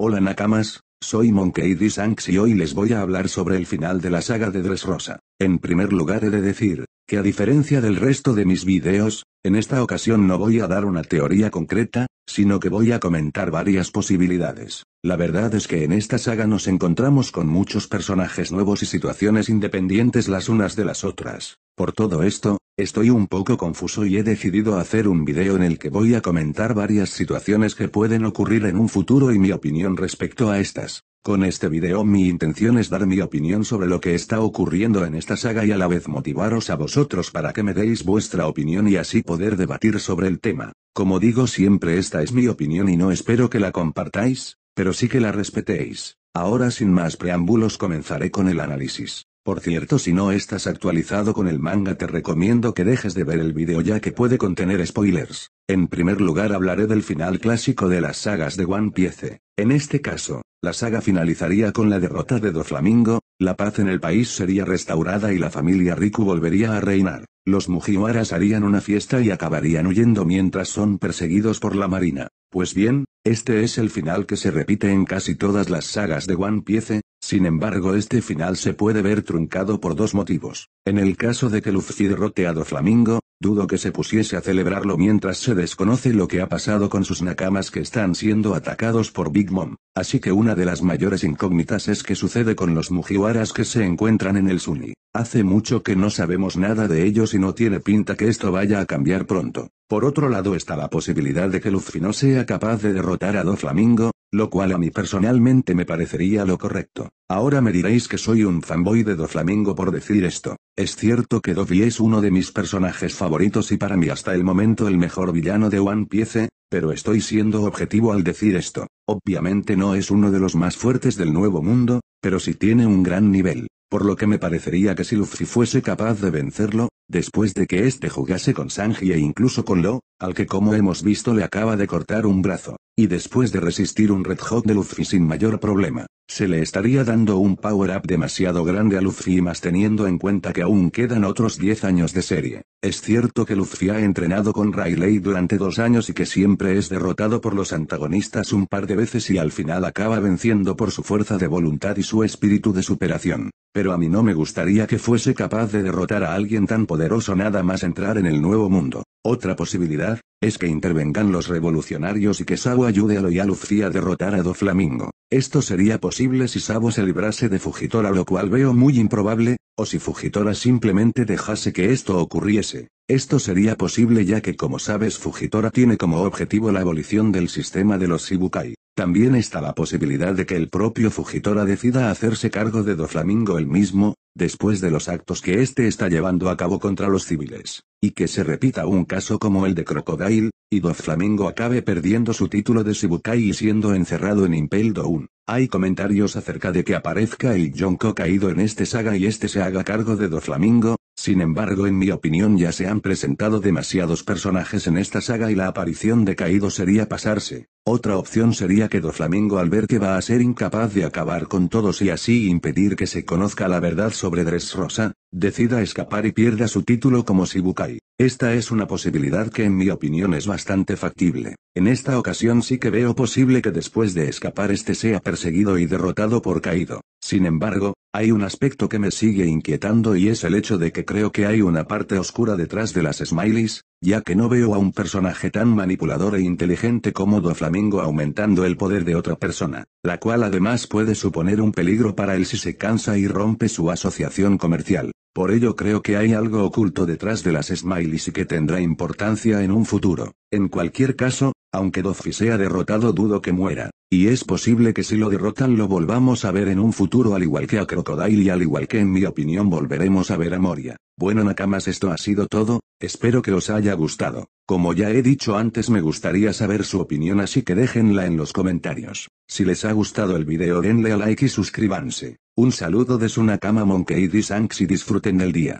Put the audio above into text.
Hola Nakamas, soy Monkey D. Sanks y hoy les voy a hablar sobre el final de la saga de Dressrosa. En primer lugar he de decir, que a diferencia del resto de mis videos, en esta ocasión no voy a dar una teoría concreta, sino que voy a comentar varias posibilidades. La verdad es que en esta saga nos encontramos con muchos personajes nuevos y situaciones independientes las unas de las otras. Por todo esto, Estoy un poco confuso y he decidido hacer un video en el que voy a comentar varias situaciones que pueden ocurrir en un futuro y mi opinión respecto a estas. Con este video mi intención es dar mi opinión sobre lo que está ocurriendo en esta saga y a la vez motivaros a vosotros para que me deis vuestra opinión y así poder debatir sobre el tema. Como digo siempre esta es mi opinión y no espero que la compartáis, pero sí que la respetéis. Ahora sin más preámbulos comenzaré con el análisis. Por cierto si no estás actualizado con el manga te recomiendo que dejes de ver el video ya que puede contener spoilers. En primer lugar hablaré del final clásico de las sagas de One Piece. En este caso, la saga finalizaría con la derrota de Doflamingo, la paz en el país sería restaurada y la familia Riku volvería a reinar. Los Mujiwaras harían una fiesta y acabarían huyendo mientras son perseguidos por la marina. Pues bien, este es el final que se repite en casi todas las sagas de One Piece, sin embargo este final se puede ver truncado por dos motivos. En el caso de que Luffy derrote a Flamingo, dudo que se pusiese a celebrarlo mientras se desconoce lo que ha pasado con sus nakamas que están siendo atacados por Big Mom, así que una de las mayores incógnitas es qué sucede con los Mujiwaras que se encuentran en el Suni. Hace mucho que no sabemos nada de ellos y no tiene pinta que esto vaya a cambiar pronto. Por otro lado está la posibilidad de que Luffy no sea capaz de derrotar a Doflamingo, lo cual a mí personalmente me parecería lo correcto. Ahora me diréis que soy un fanboy de Doflamingo por decir esto. Es cierto que Dofi es uno de mis personajes favoritos y para mí hasta el momento el mejor villano de One Piece, pero estoy siendo objetivo al decir esto. Obviamente no es uno de los más fuertes del Nuevo Mundo, pero sí tiene un gran nivel, por lo que me parecería que si Luffy fuese capaz de vencerlo, después de que este jugase con Sanji e incluso con Lo, al que como hemos visto le acaba de cortar un brazo, y después de resistir un Red Hot de Luffy sin mayor problema, se le estaría dando un power-up demasiado grande a Luffy más teniendo en cuenta que aún quedan otros 10 años de serie. Es cierto que Luffy ha entrenado con Rayleigh durante dos años y que siempre es derrotado por los antagonistas un par de veces y al final acaba venciendo por su fuerza de voluntad y su espíritu de superación. Pero a mí no me gustaría que fuese capaz de derrotar a alguien tan poderoso nada más entrar en el nuevo mundo. Otra posibilidad, es que intervengan los revolucionarios y que Sabo ayude a Lo a a derrotar a Doflamingo. Esto sería posible si Sabo se librase de Fujitora lo cual veo muy improbable, o si Fujitora simplemente dejase que esto ocurriese. Esto sería posible ya que como sabes Fujitora tiene como objetivo la abolición del sistema de los Shibukai. También está la posibilidad de que el propio Fujitora decida hacerse cargo de Doflamingo él mismo, después de los actos que este está llevando a cabo contra los civiles, y que se repita un caso como el de Crocodile, y Doflamingo acabe perdiendo su título de Shibukai y siendo encerrado en Impel Down. Hay comentarios acerca de que aparezca el Jonko caído en este saga y este se haga cargo de Doflamingo, sin embargo, en mi opinión ya se han presentado demasiados personajes en esta saga y la aparición de Caído sería pasarse. Otra opción sería que Doflamingo al ver que va a ser incapaz de acabar con todos y así impedir que se conozca la verdad sobre Dressrosa, decida escapar y pierda su título como Shibukai. Esta es una posibilidad que en mi opinión es bastante factible. En esta ocasión sí que veo posible que después de escapar este sea perseguido y derrotado por Caído. Sin embargo, hay un aspecto que me sigue inquietando y es el hecho de que creo que hay una parte oscura detrás de las smileys, ya que no veo a un personaje tan manipulador e inteligente como Doflamingo aumentando el poder de otra persona, la cual además puede suponer un peligro para él si se cansa y rompe su asociación comercial. Por ello creo que hay algo oculto detrás de las Smileys y que tendrá importancia en un futuro. En cualquier caso, aunque Doffy sea derrotado dudo que muera, y es posible que si lo derrotan lo volvamos a ver en un futuro al igual que a Crocodile y al igual que en mi opinión volveremos a ver a Moria. Bueno Nakamas esto ha sido todo, Espero que os haya gustado. Como ya he dicho antes me gustaría saber su opinión así que déjenla en los comentarios. Si les ha gustado el video denle a like y suscríbanse. Un saludo de Sunakama Monkey Sanks y disfruten el día.